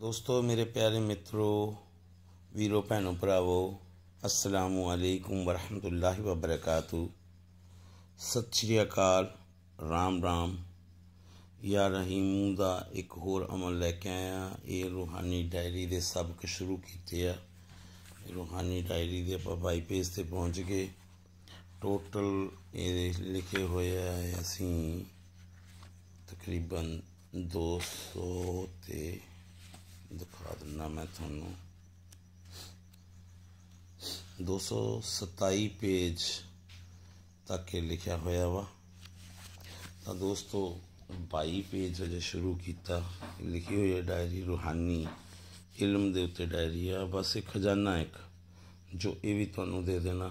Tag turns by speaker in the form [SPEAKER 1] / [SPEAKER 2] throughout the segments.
[SPEAKER 1] दोस्तों मेरे प्यारे मित्रों वीरों भैनों ਭਰਾਵੋ ਅਸਲਾਮ ਵਾਲੇਕੁਮ ਵਰਹਮਤੁਲਲਾਹਿ ਵਬਰਕਾਤੂ ਸਤਿ ਸ਼੍ਰੀ ਅਕਾਲ ਰਾਮ ਰਾਮ ਯਾ ਰਹੀਮ ਦਾ ਇੱਕ ਹੋਰ ਅਮਲ ਲੈ ਕੇ ਆਇਆ ਇਹ ਰੂਹਾਨੀ ਡਾਇਰੀ ਦੇ ਸਬਕ ਸ਼ੁਰੂ ਕੀਤੇ ਆ ਰੂਹਾਨੀ ਡਾਇਰੀ ਦੇ ਆਪਾਂ ਪੇਜ ਤੇ ਪਹੁੰਚ ਗਏ ਟੋਟਲ ਇਹ ਲਿਖੇ ਹੋਏ ਆ ਅਸੀਂ ਤਕਰੀਬਨ 200 ਤੇ ਦਿਖਾ ਦਿੰਦਾ ਮੈਂ ਤੁਹਾਨੂੰ 227 ਪੇਜ ਤੱਕ ਇਹ ਲਿਖਿਆ ਹੋਇਆ ਵਾ ਤਾਂ ਦੋਸਤੋ 22 ਪੇਜ ਅਜੇ ਸ਼ੁਰੂ ਕੀਤਾ ਲਿਖੀ ਹੋਈ ਹੈ ਡਾਇਰੀ ਰੂਹਾਨੀ ਇਲਮ ਦੇ ਉੱਤੇ ਡਾਇਰੀ ਆ ਬਸ ਇੱਕ ਖਜ਼ਾਨਾ ਇੱਕ ਜੋ ਇਹ ਵੀ ਤੁਹਾਨੂੰ ਦੇ ਦੇਣਾ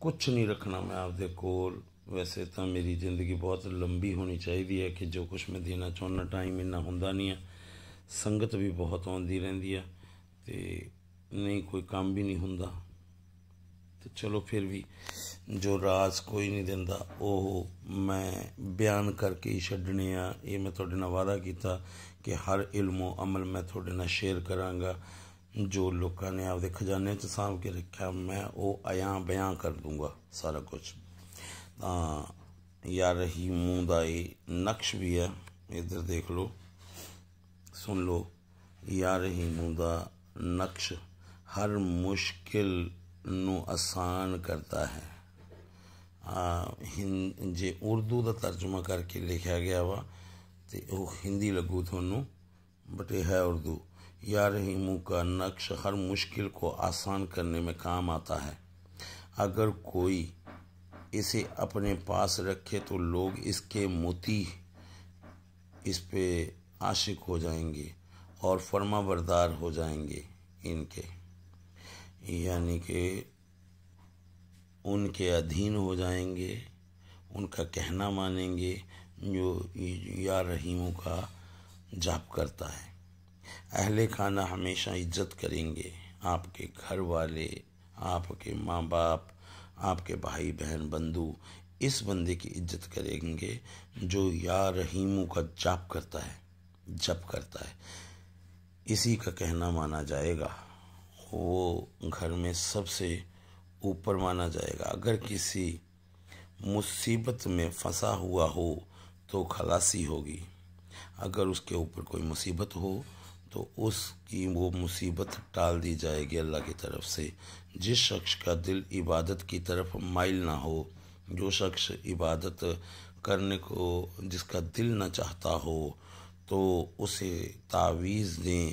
[SPEAKER 1] ਕੁਝ ਨਹੀਂ ਰੱਖਣਾ ਮੈਂ ਆਪਦੇ ਕੋਲ ਵੈਸੇ ਤਾਂ ਮੇਰੀ ਜ਼ਿੰਦਗੀ ਬਹੁਤ ਲੰਬੀ ਹੋਣੀ ਚਾਹੀਦੀ ਹੈ ਕਿ ਜੋ ਕੁਝ ਮੈਂ ਦੇਣਾ ਚਾਹੁੰਦਾ ਟਾਈਮ ਇੰਨਾ ਹੁੰਦਾ ਨਹੀਂ ਹੈ ਸੰਗਤ ਵੀ ਬਹੁਤ ਆਉਂਦੀ ਰਹਿੰਦੀ ਆ ਤੇ ਨਹੀਂ ਕੋਈ ਕੰਮ ਵੀ ਨਹੀਂ ਹੁੰਦਾ ਤੇ ਚਲੋ ਫਿਰ ਵੀ ਜੋ ਰਾਜ਼ ਕੋਈ ਨਹੀਂ ਦਿੰਦਾ ਉਹ ਮੈਂ ਬਿਆਨ ਕਰਕੇ ਹੀ ਛੱਡਣੇ ਆ ਇਹ ਮੈਂ ਤੁਹਾਡੇ ਨਾਲ ਵਾਦਾ ਕੀਤਾ ਕਿ ਹਰ ਇਲਮੋ ਅਮਲ ਮੈਂ ਤੁਹਾਡੇ ਨਾਲ ਸ਼ੇਅਰ ਕਰਾਂਗਾ ਜੋ ਲੋਕਾਂ ਨੇ ਆਪਦੇ ਖਜ਼ਾਨੇ 'ਚ ਸਾਂਭ ਕੇ ਰੱਖਿਆ ਮੈਂ ਉਹ ਆਇਆ ਬਿਆਨ ਕਰ ਦੂੰਗਾ ਸਾਰਾ ਕੁਝ ਤਾਂ ਯਾ ਰਹੀਮ ਦਾ ਇਹ ਨਕਸ਼ ਵੀ ਹੈ ਇਧਰ ਦੇਖ ਲਓ सुन लो यार हिमुदा नक्श हर मुश्किल आसान करता है ਹੈ ਆ ਜੇ ਉਰਦੂ ਦਾ ਤਰਜਮਾ ਕਰਕੇ ਲਿਖਿਆ ਗਿਆ ਵਾ ਤੇ ਉਹ ਹਿੰਦੀ ਲੱਗੂ ਤੁਹਾਨੂੰ ਬਟ ਇਹ ਹੈ ਉਰਦੂ या का नक्श हर मुश्किल को आसान करने में काम आता है अगर कोई इसे अपने पास रखे तो लोग इसके मोती इस पे आशिक हो जाएंगे और फर्मा बरदार हो जाएंगे इनके यानी कि उनके अधीन हो जाएंगे उनका कहना मानेंगे जो या रहीमों का जाप करता है अहले खाना हमेशा इज्जत करेंगे आपके घर वाले आपके माँ बाप आपके भाई बहन बंधु इस बंदे की इज्जत करेंगे जो या रहीमों का जाप करता है जप करता है इसी का कहना माना जाएगा वो घर में सबसे ऊपर माना जाएगा अगर किसी मुसीबत में फंसा हुआ हो तो खलासी होगी अगर उसके ऊपर कोई मुसीबत हो तो उसकी वो मुसीबत टाल दी जाएगी अल्लाह की तरफ से जिस शख्स का दिल इबादत की तरफ माइल ना हो जो शख्स इबादत करने को जिसका दिल ना चाहता हो तो उसे तावीज़ दें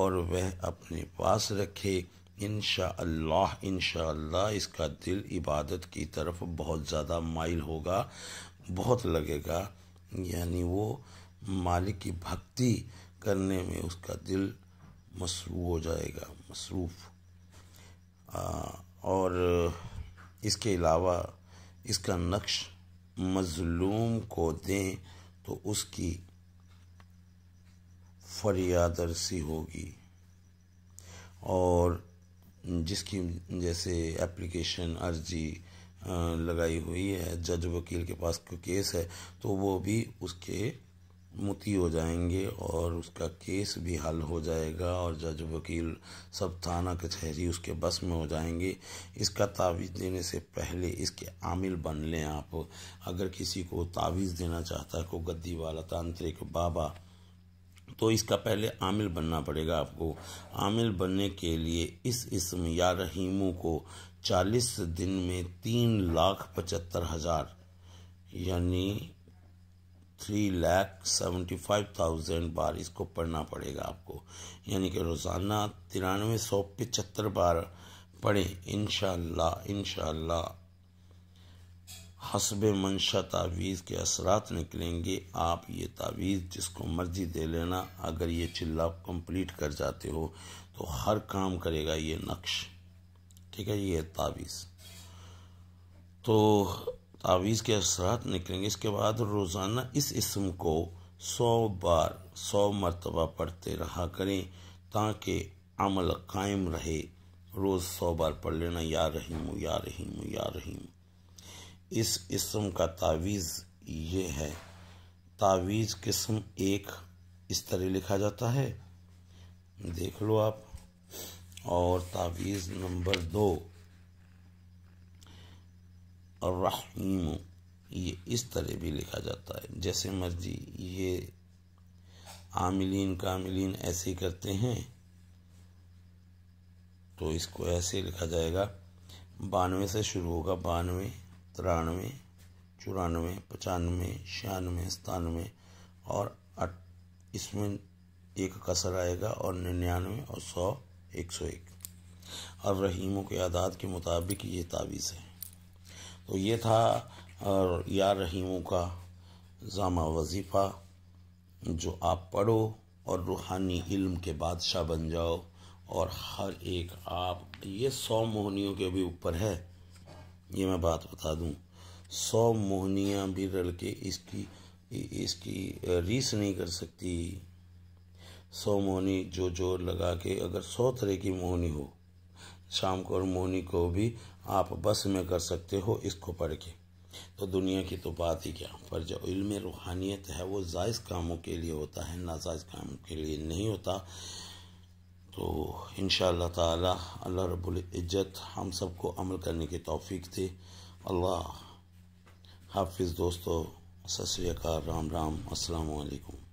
[SPEAKER 1] और वह अपने पास रखे इन अल्लाह इसका दिल इबादत की तरफ बहुत ज़्यादा माइल होगा बहुत लगेगा यानी वो मालिक की भक्ति करने में उसका दिल मसरू हो जाएगा मसरूफ़ और इसके अलावा इसका नक्श मज़लूम को दें तो उसकी फरियादर्शी होगी और जिसकी जैसे एप्लीकेशन अर्जी लगाई हुई है जज वकील के पास कोई केस है तो वो भी उसके मुती हो जाएंगे और उसका केस भी हल हो जाएगा और जज वकील सब थाना कचहरी उसके बस में हो जाएंगे इसका तावीज़ देने से पहले इसके आमिल बन लें आप अगर किसी को तावीज़ देना चाहता है को गद्दी वाला तांत्रिक बाबा तो इसका पहले आमिल बनना पड़ेगा आपको आमिल बनने के लिए इस इसम या रहीमों को चालीस दिन में तीन लाख पचहत्तर हज़ार यानी three lakh seventy five thousand बार इसको पढ़ना पड़ेगा आपको यानी कि रोज़ाना तिरानवे सौ पचहत्तर बार पढ़ें इन शाला इन हसब मंशा तावीज़ के असरात निकलेंगे आप ये तावीज़ जिसको मर्जी दे लेना अगर ये चिल्ला कंप्लीट कर जाते हो तो हर काम करेगा ये नक्श ठीक है ये तावीज़ तो तावीज़ के असरात निकलेंगे इसके बाद रोज़ाना इस इसम को सौ बार सौ मरतबा पढ़ते रहा करें ताकि अमल कायम रहे रोज़ सौ बार पढ़ लेना या रहीम या रहीम या रहीम इस इसम का तावीज़ ये है तावीज़ किस्म एक इस तरह लिखा जाता है देख लो आप और तावीज़ नंबर दो और रहीम ये इस तरह भी लिखा जाता है जैसे मर्जी ये आमिलीन कामिलीन ऐसे करते हैं तो इसको ऐसे लिखा जाएगा बानवे से शुरू होगा बानवे तिरानवे चौरानवे पचानवे छियानवे सतानवे और इसमें एक कसर आएगा और निन्यानवे और सौ एक सौ एक और रहीमों के आदाद के मुताबिक ये तावीज़ है तो ये था और या रहीमों का जामा वजीफ़ा जो आप पढ़ो और रूहानी इल्म के बादशाह बन जाओ और हर एक आप ये सौ मोहनियों के भी ऊपर है ये मैं बात बता दूं सौ मोहनियाँ भी रल के इसकी इसकी रीस नहीं कर सकती सौ मोहनी जो जोर लगा के अगर सौ तरह की मोहनी हो शाम को और मोहनी को भी आप बस में कर सकते हो इसको पढ़ के तो दुनिया की तो बात ही क्या पर जो इल्म रूहानियत है वो जायज़ कामों के लिए होता है नाजायज़ कामों के लिए नहीं होता तो इन शाह अल्लाह रब्बुल इज़्ज़त हम सबको अमल करने की तौफीक थे अल्लाह हाफिज़ दोस्तों सत श्रीकाल राम राम अस्सलाम वालेकुम